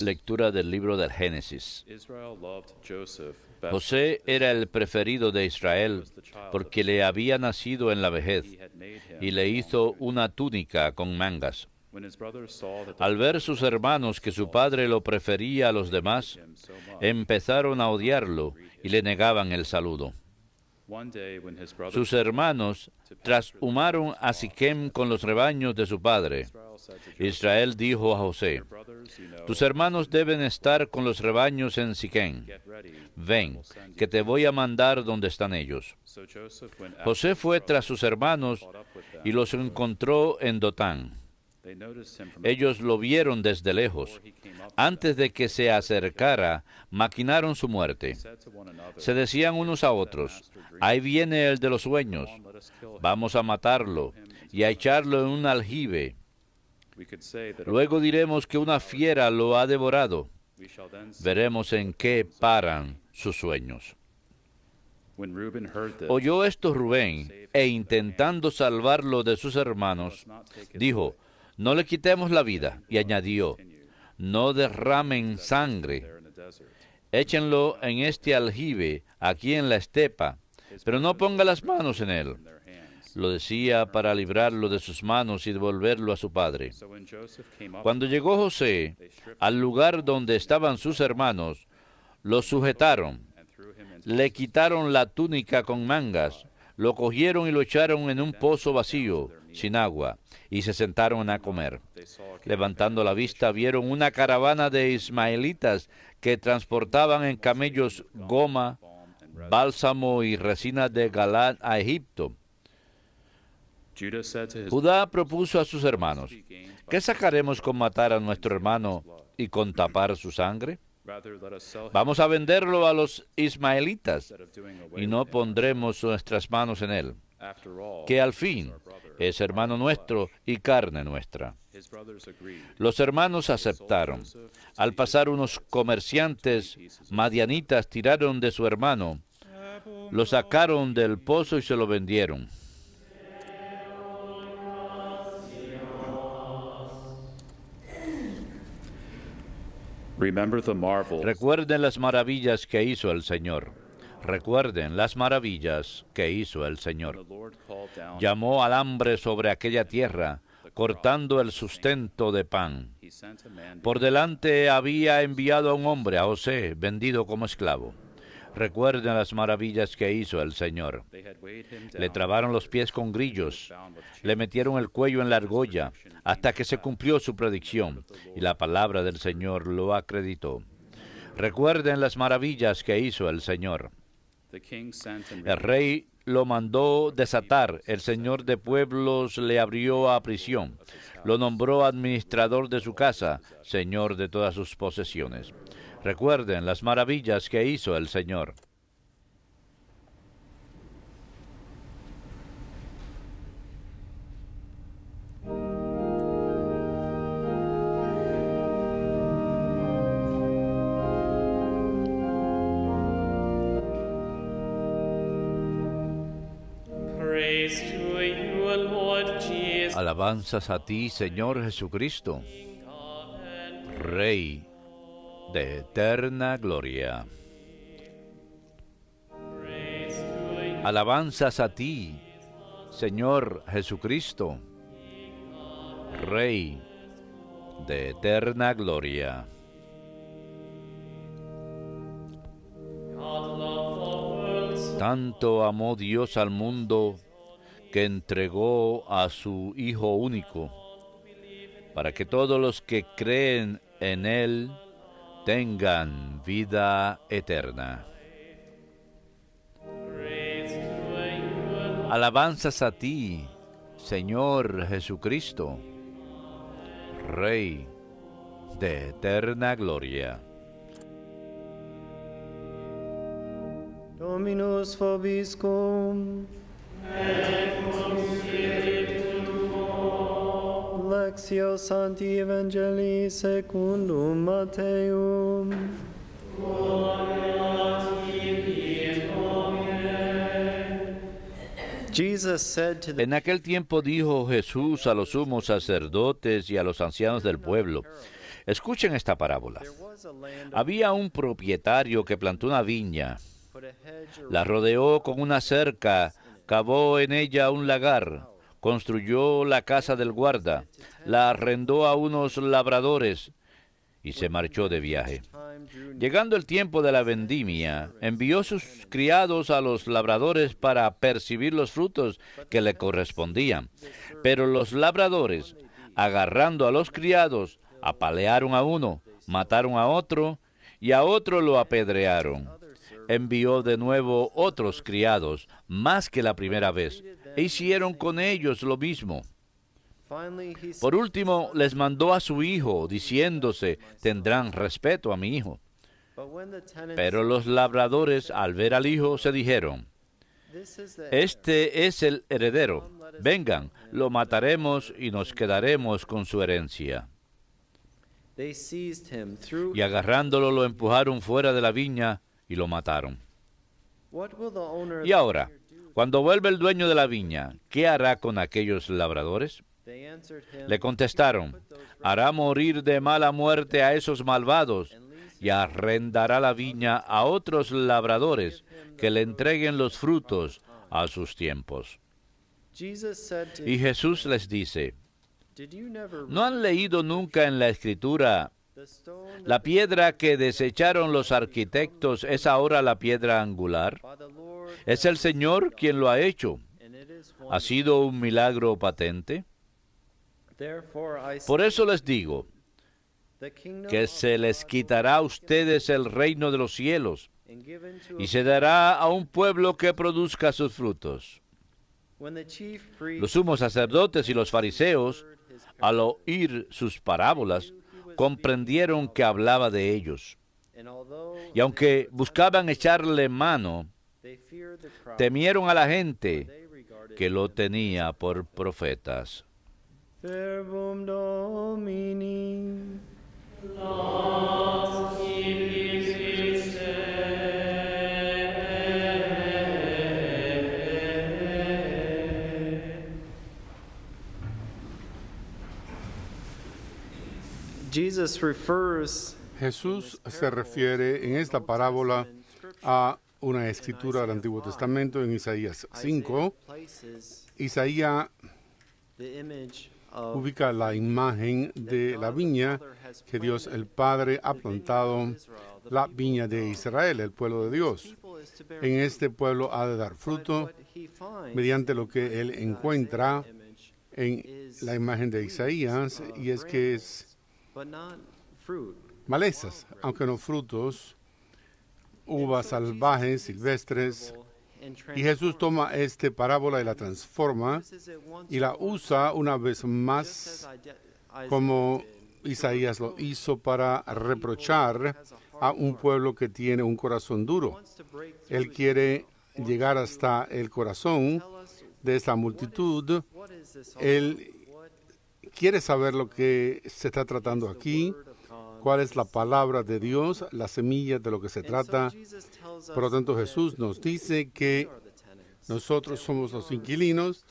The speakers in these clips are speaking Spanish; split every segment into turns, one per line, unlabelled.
Lectura del libro del Génesis. José era el preferido de Israel porque le había nacido en la vejez y le hizo una túnica con mangas. Al ver sus hermanos que su padre lo prefería a los demás, empezaron a odiarlo y le negaban el saludo. Sus hermanos trashumaron a Siquem con los rebaños de su padre Israel dijo a José, tus hermanos deben estar con los rebaños en Siquén. Ven, que te voy a mandar donde están ellos. José fue tras sus hermanos y los encontró en Dotán. Ellos lo vieron desde lejos. Antes de que se acercara, maquinaron su muerte. Se decían unos a otros, ahí viene el de los sueños, vamos a matarlo y a echarlo en un aljibe Luego diremos que una fiera lo ha devorado. Veremos en qué paran sus sueños. Oyó esto Rubén e intentando salvarlo de sus hermanos, dijo, no le quitemos la vida y añadió, no derramen sangre, échenlo en este aljibe, aquí en la estepa, pero no ponga las manos en él lo decía para librarlo de sus manos y devolverlo a su padre. Cuando llegó José al lugar donde estaban sus hermanos, lo sujetaron, le quitaron la túnica con mangas, lo cogieron y lo echaron en un pozo vacío, sin agua, y se sentaron a comer. Levantando la vista vieron una caravana de ismaelitas que transportaban en camellos goma, bálsamo y resina de Galán a Egipto. Judá propuso a sus hermanos, ¿qué sacaremos con matar a nuestro hermano y con tapar su sangre? Vamos a venderlo a los ismaelitas y no pondremos nuestras manos en él, que al fin es hermano nuestro y carne nuestra. Los hermanos aceptaron. Al pasar unos comerciantes madianitas tiraron de su hermano, lo sacaron del pozo y se lo vendieron. Recuerden las maravillas que hizo el Señor. Recuerden las maravillas que hizo el Señor. Llamó al hambre sobre aquella tierra, cortando el sustento de pan. Por delante había enviado a un hombre, a José, vendido como esclavo. Recuerden las maravillas que hizo el Señor. Le trabaron los pies con grillos, le metieron el cuello en la argolla, hasta que se cumplió su predicción, y la palabra del Señor lo acreditó. Recuerden las maravillas que hizo el Señor. El rey lo mandó desatar, el señor de pueblos le abrió a prisión, lo nombró administrador de su casa, señor de todas sus posesiones. Recuerden las maravillas que hizo el Señor. Alabanzas a ti, Señor Jesucristo, Rey de eterna gloria. Alabanzas a ti, Señor Jesucristo, Rey de eterna gloria. Tanto amó Dios al mundo que entregó a su Hijo único, para que todos los que creen en Él tengan vida eterna. Alabanzas a ti, Señor Jesucristo, Rey de eterna gloria. Dominus fobiscum. En aquel tiempo dijo Jesús a los sumos sacerdotes y a los ancianos del pueblo, escuchen esta parábola. Había un propietario que plantó una viña, la rodeó con una cerca, cavó en ella un lagar, construyó la casa del guarda, la arrendó a unos labradores y se marchó de viaje. Llegando el tiempo de la vendimia, envió sus criados a los labradores para percibir los frutos que le correspondían. Pero los labradores, agarrando a los criados, apalearon a uno, mataron a otro y a otro lo apedrearon. Envió de nuevo otros criados, más que la primera vez, e hicieron con ellos lo mismo. Por último, les mandó a su hijo, diciéndose, tendrán respeto a mi hijo. Pero los labradores, al ver al hijo, se dijeron, este es el heredero, vengan, lo mataremos y nos quedaremos con su herencia. Y agarrándolo lo empujaron fuera de la viña y lo mataron. Y ahora, cuando vuelve el dueño de la viña, ¿qué hará con aquellos labradores? Le contestaron, hará morir de mala muerte a esos malvados y arrendará la viña a otros labradores que le entreguen los frutos a sus tiempos. Y Jesús les dice, ¿no han leído nunca en la escritura, la piedra que desecharon los arquitectos es ahora la piedra angular? Es el Señor quien lo ha hecho. ¿Ha sido un milagro patente? Por eso les digo que se les quitará a ustedes el reino de los cielos y se dará a un pueblo que produzca sus frutos. Los sumos sacerdotes y los fariseos, al oír sus parábolas, comprendieron que hablaba de ellos. Y aunque buscaban echarle mano, temieron a la gente que lo tenía por profetas.
Jesús se refiere en esta parábola a una escritura del Antiguo Testamento en Isaías 5. Isaías ubica la imagen de la viña que Dios el Padre ha plantado, la viña de Israel, el pueblo de Dios. En este pueblo ha de dar fruto mediante lo que él encuentra en la imagen de Isaías, y es que es malezas, aunque no frutos, uvas salvajes, silvestres, y Jesús toma esta parábola y la transforma y la usa una vez más como Isaías lo hizo para reprochar a un pueblo que tiene un corazón duro. Él quiere llegar hasta el corazón de esta multitud. Él quiere saber lo que se está tratando aquí, ¿Cuál es la palabra de Dios, la semilla de lo que se trata. Por lo tanto, Jesús nos dice que nosotros somos los inquilinos,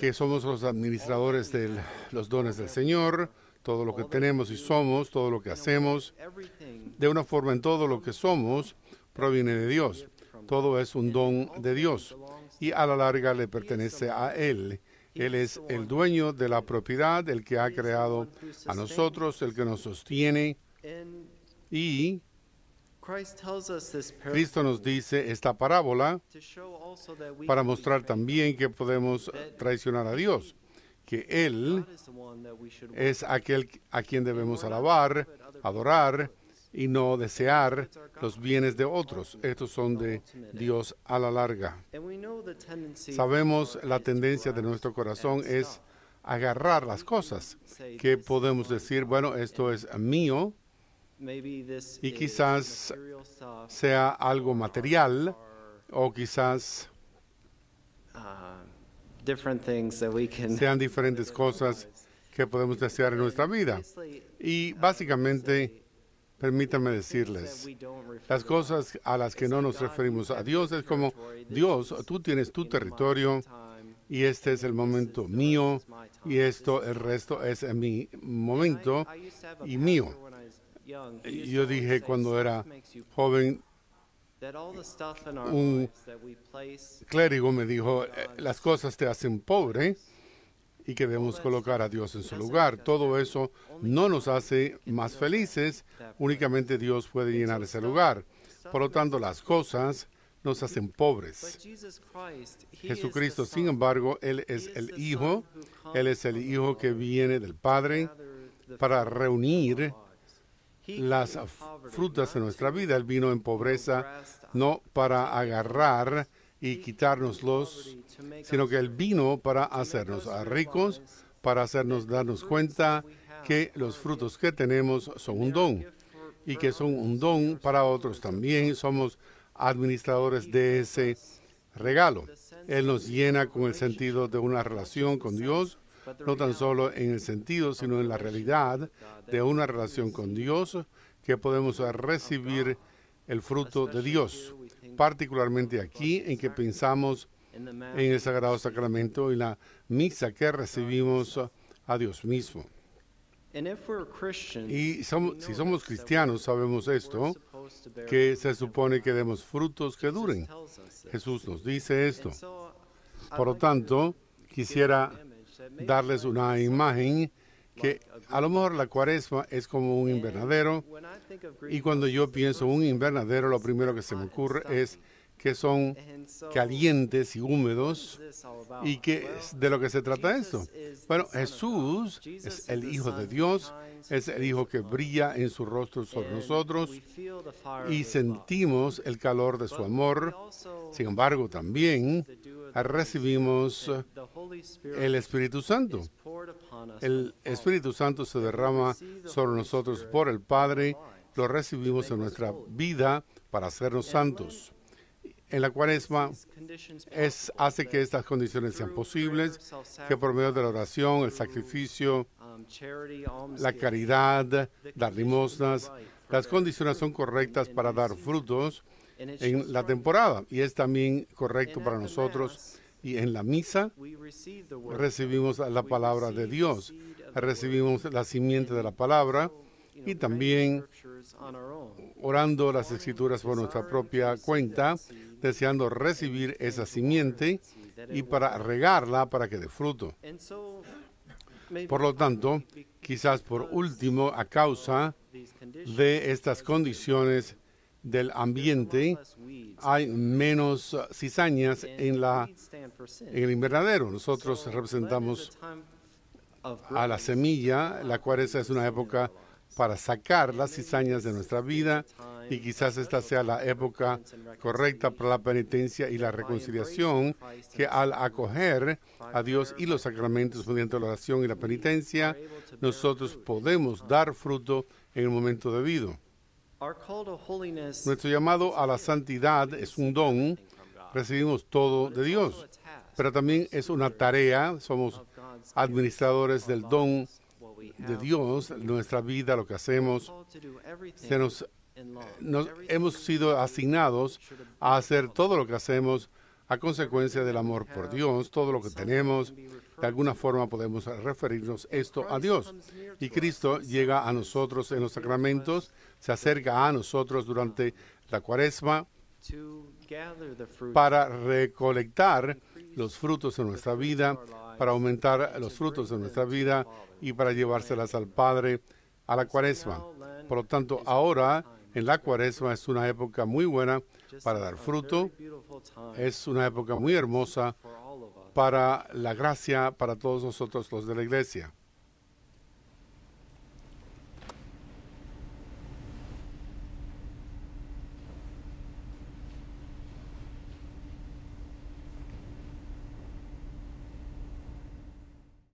que somos los administradores de los dones del Señor, todo lo que tenemos y somos, todo lo que hacemos, de una forma en todo lo que somos, proviene de Dios. Todo es un don de Dios y a la larga le pertenece a Él él es el dueño de la propiedad, el que ha creado a nosotros, el que nos sostiene. Y Cristo nos dice esta parábola para mostrar también que podemos traicionar a Dios, que Él es aquel a quien debemos alabar, adorar, y no desear los bienes de otros. Estos son de Dios a la larga. Sabemos la tendencia de nuestro corazón es agarrar las cosas, que podemos decir, bueno, esto es mío, y quizás sea algo material o quizás uh, sean diferentes cosas que podemos desear en nuestra vida. Y básicamente Permítame decirles, las cosas a las que no nos referimos a Dios es como, Dios, tú tienes tu territorio y este es el momento mío y esto, el resto es mi momento y mío. Yo dije cuando era joven, un clérigo me dijo, eh, las cosas te hacen pobre y que debemos colocar a Dios en su lugar. Todo eso no nos hace más felices, únicamente Dios puede llenar ese lugar. Por lo tanto, las cosas nos hacen pobres. Jesucristo, sin embargo, Él es el Hijo, Él es el Hijo que viene del Padre para reunir las frutas de nuestra vida. Él vino en pobreza, no para agarrar y quitárnoslos, sino que Él vino para hacernos ricos, para hacernos darnos cuenta que los frutos que tenemos son un don y que son un don para otros también. Somos administradores de ese regalo. Él nos llena con el sentido de una relación con Dios, no tan solo en el sentido, sino en la realidad de una relación con Dios que podemos recibir el fruto de Dios, particularmente aquí en que pensamos en el Sagrado Sacramento y la misa que recibimos a Dios mismo.
Y si somos cristianos
sabemos esto, que se supone que demos frutos que duren. Jesús nos dice esto. Por lo tanto, quisiera darles una imagen que a lo mejor la cuaresma es como un invernadero y cuando yo pienso un invernadero lo primero que se me ocurre es que son calientes y húmedos. ¿Y que de lo que se trata esto? Bueno, Jesús es el Hijo de Dios, es el Hijo que brilla en su rostro sobre nosotros y sentimos el calor de su amor. Sin embargo, también recibimos el Espíritu Santo. El Espíritu Santo se derrama sobre nosotros por el Padre, lo recibimos en nuestra vida para hacernos santos en la cuaresma hace que estas condiciones sean posibles, que por medio de la oración, el sacrificio, la caridad, dar limosnas, las condiciones son correctas para dar frutos en la temporada y es también correcto para nosotros. Y en la misa recibimos la palabra de Dios, recibimos la simiente de la palabra y también orando las escrituras por nuestra propia cuenta, deseando recibir esa simiente y para regarla para que dé fruto. Por lo tanto, quizás por último, a causa de estas condiciones del ambiente, hay menos cizañas en, la, en el invernadero. Nosotros representamos a la semilla, la cual es una época para sacar las cizañas de nuestra vida y quizás esta sea la época correcta para la penitencia y la reconciliación, que al acoger a Dios y los sacramentos mediante la oración y la penitencia, nosotros podemos dar fruto en el momento debido.
Nuestro
llamado a la santidad es un don, recibimos todo de Dios, pero también es una tarea, somos administradores del don de Dios, nuestra vida, lo que hacemos. Se nos nos hemos sido asignados a hacer todo lo que hacemos a consecuencia del amor por Dios, todo lo que tenemos, de alguna forma podemos referirnos esto a Dios. Y Cristo llega a nosotros en los sacramentos, se acerca a nosotros durante la cuaresma para recolectar los frutos de nuestra vida, para aumentar los frutos de nuestra vida y para llevárselas al Padre a la cuaresma. Por lo tanto, ahora en la cuaresma es una época muy buena para dar fruto, es una época muy hermosa para la gracia para todos nosotros los de la iglesia.